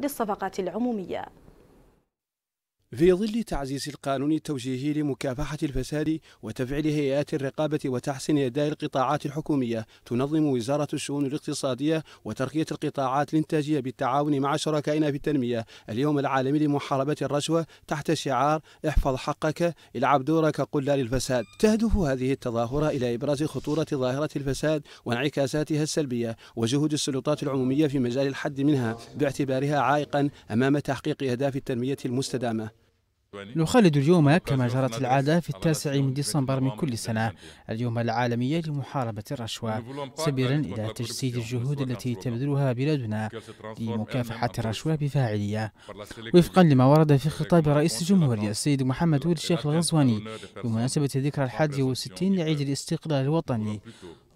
للصفقات العمومية في ظل تعزيز القانون التوجيهي لمكافحة الفساد وتفعيل هيئات الرقابة وتحسين أداء القطاعات الحكومية تنظم وزارة الشؤون الاقتصادية وترقية القطاعات الإنتاجية بالتعاون مع شركائنا في التنمية اليوم العالمي لمحاربة الرشوة تحت شعار احفظ حقك العب دورك قل لا للفساد تهدف هذه التظاهرة إلى إبراز خطورة ظاهرة الفساد وانعكاساتها السلبية وجهود السلطات العمومية في مجال الحد منها باعتبارها عائقا أمام تحقيق أهداف التنمية المستدامة يعني نخلد اليوم كما جرت العادة في التاسع من ديسمبر من كل سنة اليوم العالمي لمحاربة الرشوة سبيلا إلى تجسيد الجهود التي تبذلها بلادنا لمكافحة الرشوة بفاعلية وفقا لما ورد في خطاب رئيس الجمهورية السيد محمد ولد الشيخ الغزواني بمناسبة ذكرى الحادي والستين لعيد الاستقلال الوطني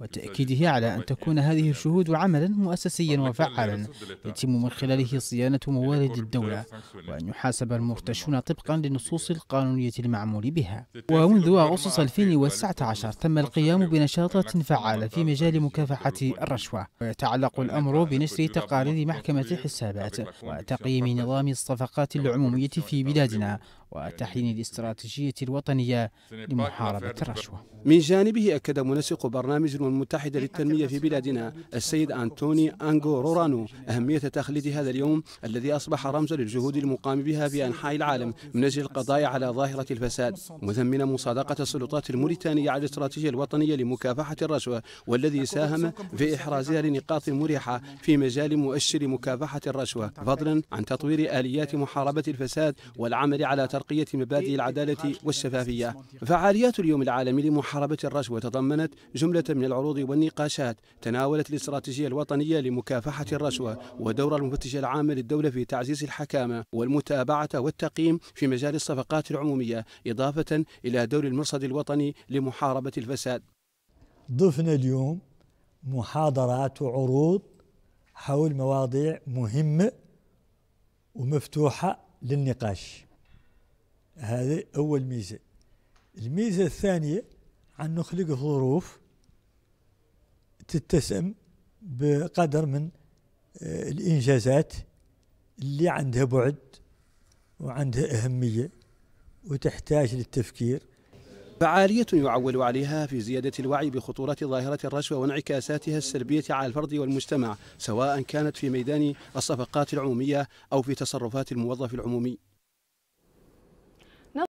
وتأكيده على أن تكون هذه الشهود عملا مؤسسيا وفعالا يتم من خلاله صيانة موارد الدولة وأن يحاسب المرتشون طبقا للنصوص القانونية المعمول بها ومنذ أغسطس 2019 تم القيام بنشاطات فعالة في مجال مكافحة الرشوة ويتعلق الأمر بنشر تقارير محكمة الحسابات وتقييم نظام الصفقات العمومية في بلادنا وتحسين الاستراتيجية أيوة، الوطنية لمحاربة الرشوة من جانبه أكد منسق برنامج الأمم المتحدة للتنمية في بلادنا السيد أنتوني أنغو رورانو أهمية تخليد هذا اليوم الذي أصبح رمزا للجهود المقام بها في أنحاء العالم من أجل القضاء على ظاهرة الفساد مذمنا مصادقة السلطات الموريتانية على الاستراتيجية الوطنية لمكافحة الرشوة والذي ساهم في إحرازها لنقاط مريحة في مجال مؤشر مكافحة الرشوة فضلا عن تطوير آليات محاربة الفساد والعمل على ترقية مبادئ إيه، إيه، العدالة والشفافية فعاليات اليوم العالمي لمحاربة الرشوة تضمنت جملة من العروض والنقاشات تناولت الاستراتيجية الوطنية لمكافحة الرشوة ودور المفتش العام للدولة في تعزيز الحكامة والمتابعة والتقييم في مجال الصفقات العمومية إضافة إلى دور المرصد الوطني لمحاربة الفساد ضفنا اليوم محاضرات وعروض حول مواضيع مهمة ومفتوحة للنقاش هذه أول ميزة الميزة الثانية عن نخلق ظروف تتسم بقدر من آه، الإنجازات اللي عندها بعد وعندها أهمية وتحتاج للتفكير فعالية يعول عليها في زيادة الوعي بخطورة ظاهرة الرشوة وانعكاساتها السلبية على الفرد والمجتمع سواء كانت في ميدان الصفقات العمومية أو في تصرفات الموظف العمومي